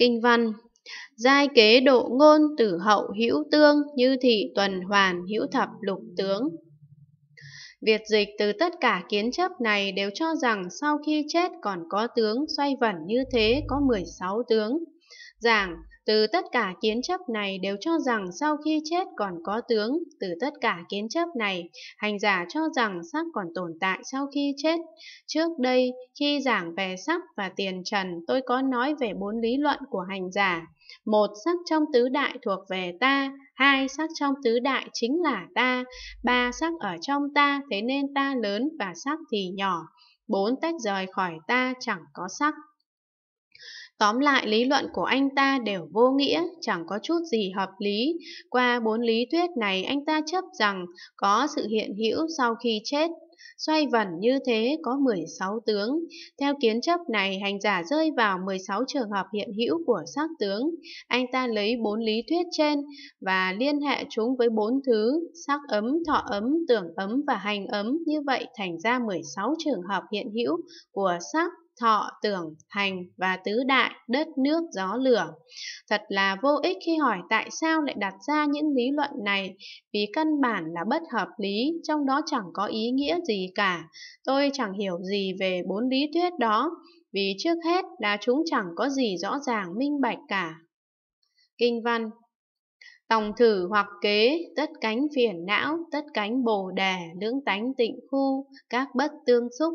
Kinh văn Giai kế độ ngôn tử hậu hữu tương như thị tuần hoàn hữu thập lục tướng Việt dịch từ tất cả kiến chấp này đều cho rằng sau khi chết còn có tướng xoay vẩn như thế có 16 tướng giảng, từ tất cả kiến chấp này đều cho rằng sau khi chết còn có tướng, từ tất cả kiến chấp này, hành giả cho rằng sắc còn tồn tại sau khi chết. Trước đây, khi giảng về sắc và tiền trần, tôi có nói về bốn lý luận của hành giả. Một, sắc trong tứ đại thuộc về ta. Hai, sắc trong tứ đại chính là ta. Ba, sắc ở trong ta, thế nên ta lớn và sắc thì nhỏ. Bốn, tách rời khỏi ta chẳng có sắc. Tóm lại, lý luận của anh ta đều vô nghĩa, chẳng có chút gì hợp lý. Qua bốn lý thuyết này, anh ta chấp rằng có sự hiện hữu sau khi chết. Xoay vần như thế có 16 tướng. Theo kiến chấp này, hành giả rơi vào 16 trường hợp hiện hữu của sắc tướng. Anh ta lấy bốn lý thuyết trên và liên hệ chúng với bốn thứ sắc ấm, thọ ấm, tưởng ấm và hành ấm. Như vậy thành ra 16 trường hợp hiện hữu của sắc thọ, tưởng, thành và tứ đại, đất, nước, gió, lửa. Thật là vô ích khi hỏi tại sao lại đặt ra những lý luận này, vì căn bản là bất hợp lý, trong đó chẳng có ý nghĩa gì cả. Tôi chẳng hiểu gì về bốn lý thuyết đó, vì trước hết là chúng chẳng có gì rõ ràng minh bạch cả. Kinh văn Tòng thử hoặc kế, tất cánh phiền não, tất cánh bồ đề, lưỡng tánh tịnh khu, các bất tương xúc,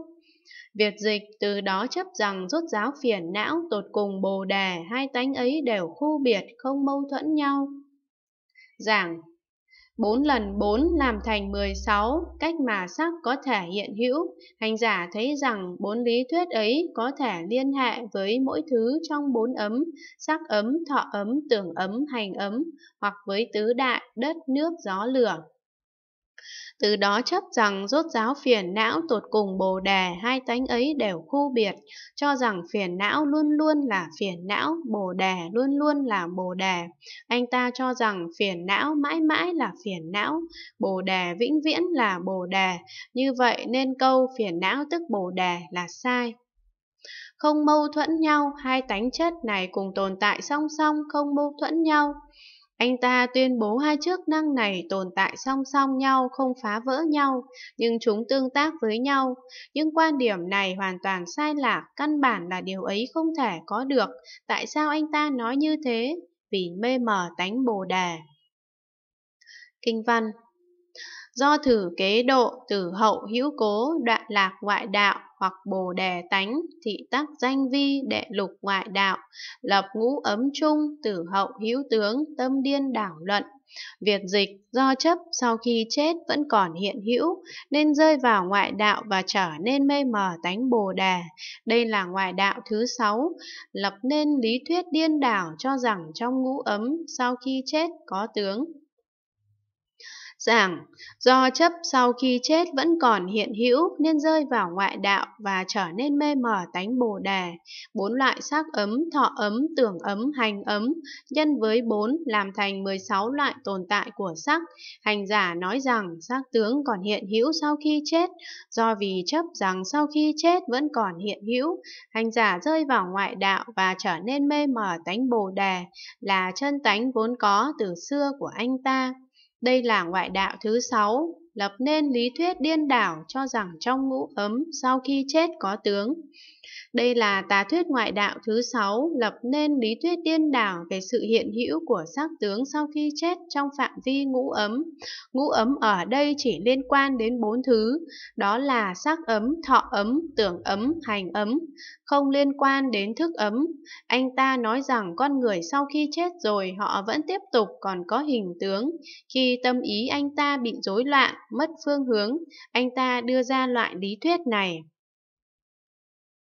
Việt dịch từ đó chấp rằng rốt giáo phiền não tột cùng bồ đề, hai tánh ấy đều khu biệt, không mâu thuẫn nhau. Giảng 4 lần 4 làm thành 16, cách mà sắc có thể hiện hữu, hành giả thấy rằng bốn lý thuyết ấy có thể liên hệ với mỗi thứ trong bốn ấm, sắc ấm, thọ ấm, tưởng ấm, hành ấm, hoặc với tứ đại, đất, nước, gió, lửa. Từ đó chấp rằng rốt giáo phiền não tột cùng bồ đề hai tánh ấy đều khu biệt, cho rằng phiền não luôn luôn là phiền não, bồ đề luôn luôn là bồ đề. Anh ta cho rằng phiền não mãi mãi là phiền não, bồ đề vĩnh viễn là bồ đề. Như vậy nên câu phiền não tức bồ đề là sai không mâu thuẫn nhau, hai tánh chất này cùng tồn tại song song, không mâu thuẫn nhau. Anh ta tuyên bố hai chức năng này tồn tại song song nhau không phá vỡ nhau, nhưng chúng tương tác với nhau. nhưng quan điểm này hoàn toàn sai lạc, căn bản là điều ấy không thể có được. Tại sao anh ta nói như thế? Vì mê mờ tánh Bồ Đề. Kinh văn do thử kế độ tử hậu hữu cố đoạn lạc ngoại đạo hoặc bồ đề tánh thị tác danh vi đệ lục ngoại đạo lập ngũ ấm trung tử hậu hữu tướng tâm điên đảo luận việt dịch do chấp sau khi chết vẫn còn hiện hữu nên rơi vào ngoại đạo và trở nên mê mờ tánh Bồ Đề. Đây là ngoại đạo thứ sáu, lập nên lý thuyết điên đảo cho rằng trong ngũ ấm sau khi chết có tướng giảng do chấp sau khi chết vẫn còn hiện hữu nên rơi vào ngoại đạo và trở nên mê mờ tánh bồ đề bốn loại sắc ấm thọ ấm tưởng ấm hành ấm nhân với bốn làm thành 16 loại tồn tại của sắc hành giả nói rằng sắc tướng còn hiện hữu sau khi chết do vì chấp rằng sau khi chết vẫn còn hiện hữu hành giả rơi vào ngoại đạo và trở nên mê mờ tánh bồ đề là chân tánh vốn có từ xưa của anh ta đây là ngoại đạo thứ sáu lập nên lý thuyết điên đảo cho rằng trong ngũ ấm sau khi chết có tướng. Đây là tà thuyết ngoại đạo thứ sáu lập nên lý thuyết điên đảo về sự hiện hữu của xác tướng sau khi chết trong phạm vi ngũ ấm. Ngũ ấm ở đây chỉ liên quan đến bốn thứ, đó là xác ấm, thọ ấm, tưởng ấm, hành ấm, không liên quan đến thức ấm. Anh ta nói rằng con người sau khi chết rồi họ vẫn tiếp tục còn có hình tướng, khi tâm ý anh ta bị rối loạn mất phương hướng, anh ta đưa ra loại lý thuyết này.